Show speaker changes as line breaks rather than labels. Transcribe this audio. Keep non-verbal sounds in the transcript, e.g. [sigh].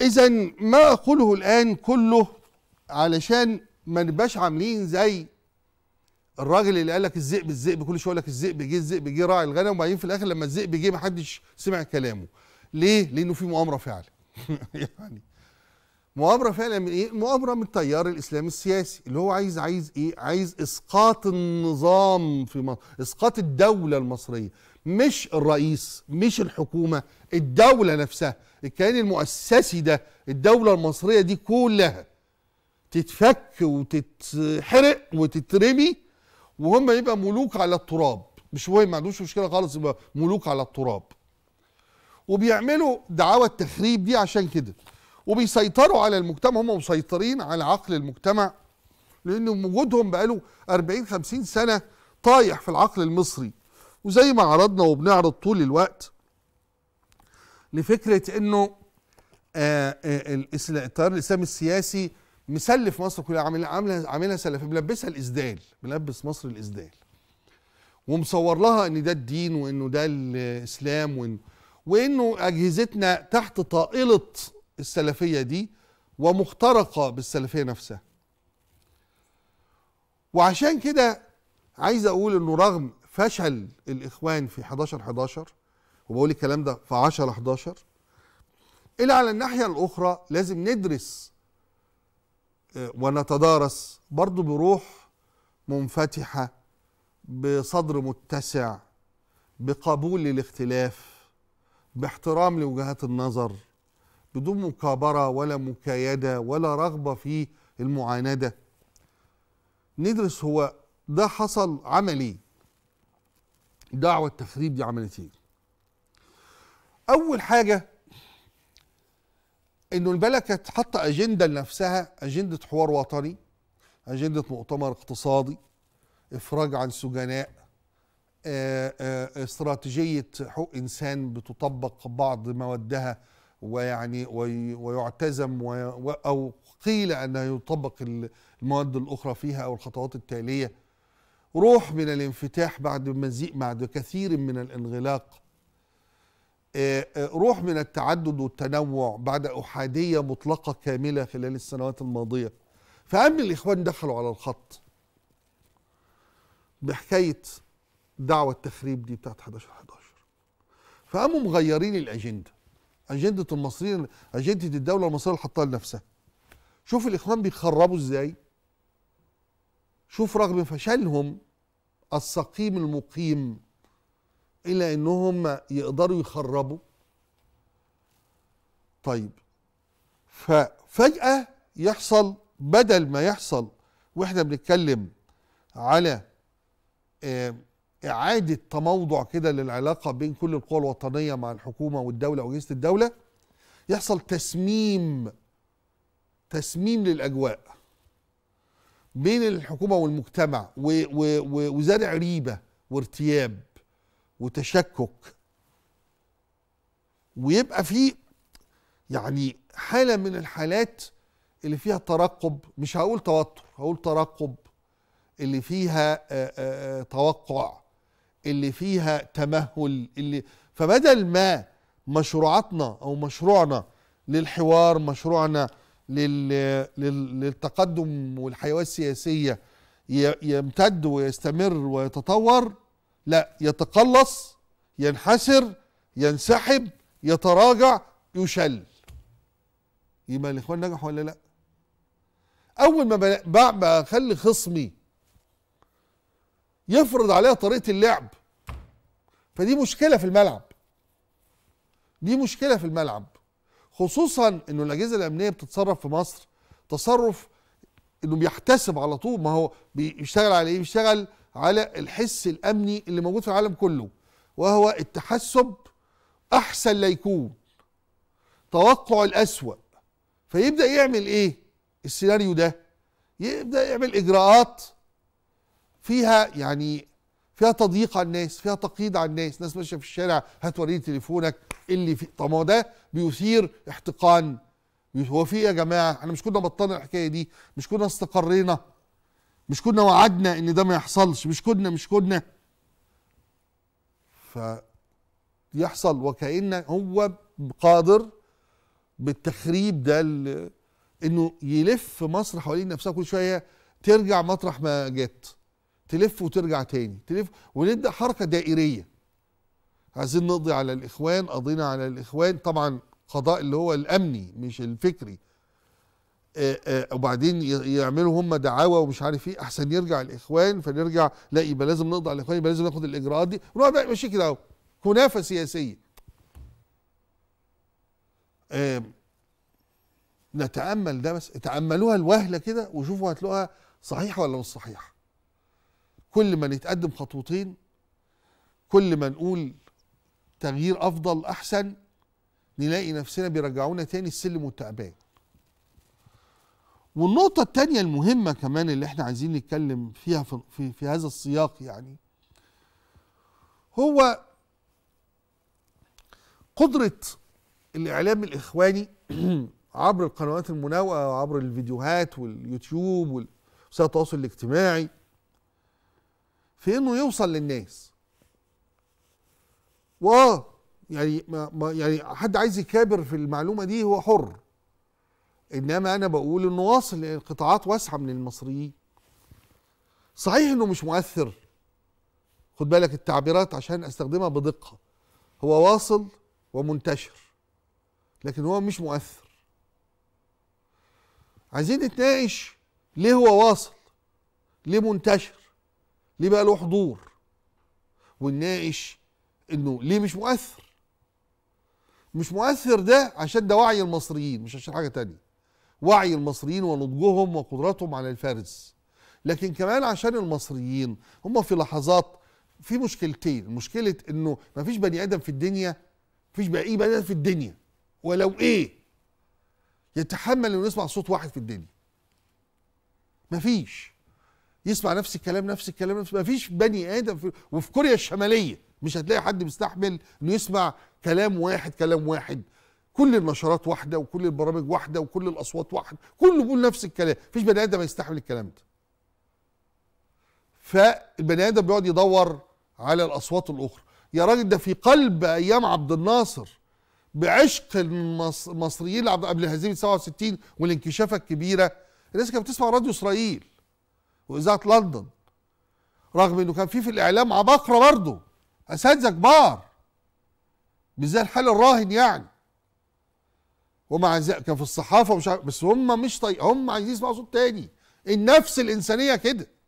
اذا ما اقوله الان كله علشان ما نبقاش عاملين زي الراجل اللي قال لك الذئب الذئب كل شويه يقول لك الذئب جه الذئب جه راعي الغنم وبعدين في الاخر لما الذئب جه محدش سمع كلامه ليه لانه في مؤامره فعلا [laughs] يعني مؤامره فعلا من ايه مؤامره من التيار الاسلامي السياسي اللي هو عايز عايز ايه عايز اسقاط النظام في مصر اسقاط الدوله المصريه مش الرئيس مش الحكومه الدوله نفسها الكيان المؤسسي ده الدوله المصريه دي كلها تتفك وتتحرق وتترمي وهم يبقى ملوك على التراب مش مهم ما عندوش مشكله خالص يبقى ملوك على التراب وبيعملوا دعاوى التخريب دي عشان كده وبيسيطروا على المجتمع هم مسيطرين على عقل المجتمع لان وجودهم بقاله 40 50 سنه طايح في العقل المصري وزي ما عرضنا وبنعرض طول الوقت لفكره انه آه، آه، التيار الاسلامي السياسي مسلف مصر كلها عاملها عاملها عاملها سلف ملبسها الاسدال ملبس مصر الاسدال ومصور لها ان ده الدين وانه ده الاسلام وإن وانه اجهزتنا تحت طائله السلفيه دي ومخترقه بالسلفيه نفسها وعشان كده عايز اقول انه رغم فشل الاخوان في 11 11 وبقول الكلام ده في 10 11 الا على الناحيه الاخرى لازم ندرس آه، ونتدارس برضه بروح منفتحه بصدر متسع بقبول للاختلاف باحترام لوجهات النظر بدون مكابره ولا مكايده ولا رغبه في المعانده ندرس هو ده حصل عملي دعوة التخريب دي عملت ايه؟ أول حاجة إنه البلد كانت حاطة أجندة لنفسها أجندة حوار وطني أجندة مؤتمر اقتصادي إفراج عن سجناء آه، آه، استراتيجية حقوق إنسان بتطبق بعض مودها ويعني ويعتزم أو قيل أنها يطبق المواد الأخرى فيها أو الخطوات التالية روح من الانفتاح بعد مزيء بعد كثير من الانغلاق آه، آه، روح من التعدد والتنوع بعد احاديه مطلقه كامله خلال السنوات الماضيه فأهم الإخوان دخلوا على الخط بحكاية دعوة التخريب دي بتاعت 11 11 فقاموا مغيرين الأجندة أجندة المصريين أجندة الدولة المصرية اللي حطها لنفسها شوف الإخوان بيخربوا إزاي شوف رغم فشلهم السقيم المقيم إلى أنهم يقدروا يخربوا طيب ففجأة يحصل بدل ما يحصل واحنا بنتكلم على آه، إعادة تموضع كده للعلاقة بين كل القوى الوطنية مع الحكومة والدولة وأجهزة الدولة يحصل تسميم تسميم للأجواء بين الحكومه والمجتمع وزرع ريبه وارتياب وتشكك ويبقى في يعني حاله من الحالات اللي فيها ترقب مش هقول توتر هقول ترقب اللي فيها آآ آه، آآ آه، آه، توقع اللي فيها تمهل اللي فبدل ما مشروعاتنا او مشروعنا للحوار مشروعنا للتقدم والحيوية السياسية يمتد ويستمر ويتطور لا يتقلص ينحسر ينسحب يتراجع يشل يبقى الاخوان نجحوا ولا لا اول ما بخلي خصمي يفرض عليها طريقه اللعب فدي مشكله في الملعب دي مشكله في الملعب خصوصا انه الاجهزه الامنيه بتتصرف في مصر تصرف انه بيحتسب على طول ما هو بيشتغل على ايه؟ بيشتغل على الحس الامني اللي موجود في العالم كله وهو التحسب احسن لا يكون توقع الاسوأ فيبدا يعمل ايه؟ السيناريو ده يبدا يعمل اجراءات فيها يعني فيها تضييق على الناس فيها تقييد على الناس ناس ماشيه في الشارع هات وريني تليفونك إيه اللي في طب ما ده بيثير احتقان هو في ايه يا جماعه احنا مش كنا بطلنا الحكايه دي مش كنا استقرينا مش كنا وعدنا ان ده ما يحصلش مش كنا مش كنا فيحصل وكأن هو قادر بالتخريب ده انه يلف مصر حوالين نفسها كل شويه ترجع مطرح ما جت تلف وترجع تاني تلف ونبدا حركه دائريه عايزين نقضي على الاخوان قضينا على الاخوان طبعا قضاء اللي هو الامني مش الفكري آآ آه، آآ آه، وبعدين يعملوا هم دعاوى ومش عارف ايه احسن يرجع الاخوان فنرجع لا يبقى لازم نقضي على الاخوان يبقى لازم ناخد الاجراءات دي ونقعد بقى ماشي كده اهو كنافه سياسيه نتامل ده بس تاملوها الوهله كده وشوفوا هتلاقوها صحيحه ولا مش صحيحه كل ما نتقدم خطوتين كل ما نقول تغيير افضل احسن نلاقي نفسنا بيرجعونا تاني السلم والتعبان والنقطة التانية المهمة كمان اللي احنا عايزين نتكلم فيها في, في, في هذا السياق يعني هو قدرة الإعلام الإخواني [clears throat] عبر القنوات المناوئة وعبر الفيديوهات واليوتيوب ووسائل التواصل الاجتماعي في انه يوصل للناس واه يعني ما ما يعني حد عايز يكابر في المعلومه دي هو حر انما انا بقول انه واصل لقطاعات واسعه من المصريين صحيح انه مش مؤثر خد بالك التعبيرات عشان استخدمها بدقه هو واصل ومنتشر لكن هو مش مؤثر عايزين نتناقش ليه هو واصل ليه منتشر ليه بقى له حضور ونناقش انه ليه مش مؤثر مش مؤثر ده عشان ده وعي المصريين مش عشان حاجه تانية وعي المصريين ونضجهم وقدرتهم على الفرز لكن كمان عشان المصريين هم في لحظات في مشكلتين مشكله انه ما فيش بني ادم في الدنيا فيش بقى ايه بني ادم في الدنيا ولو ايه يتحمل انه يسمع صوت واحد في الدنيا مفيش يسمع نفس الكلام نفس الكلام نفس ما فيش بني ادم في وفي كوريا الشماليه مش هتلاقي حد مستحمل انه يسمع كلام واحد كلام واحد كل النشرات واحده وكل البرامج واحده وكل الاصوات واحده كله بيقول نفس الكلام مفيش بني ادم هيستحمل الكلام ده فالبني ادم بيقعد يدور على الاصوات الاخرى يا راجل ده في قلب ايام عبد الناصر بعشق المصريين قبل هزيمه 67 والانكشافه الكبيره الناس كانت بتسمع راديو اسرائيل واذاعه لندن رغم انه كان في في الاعلام عباقره برضه اساتذه كبار مش زي الحال الراهن يعني ومع ذلك كان في الصحافه ومش بس هم مش طيب هم عايزين يسمعوا صوت تاني النفس الانسانيه كده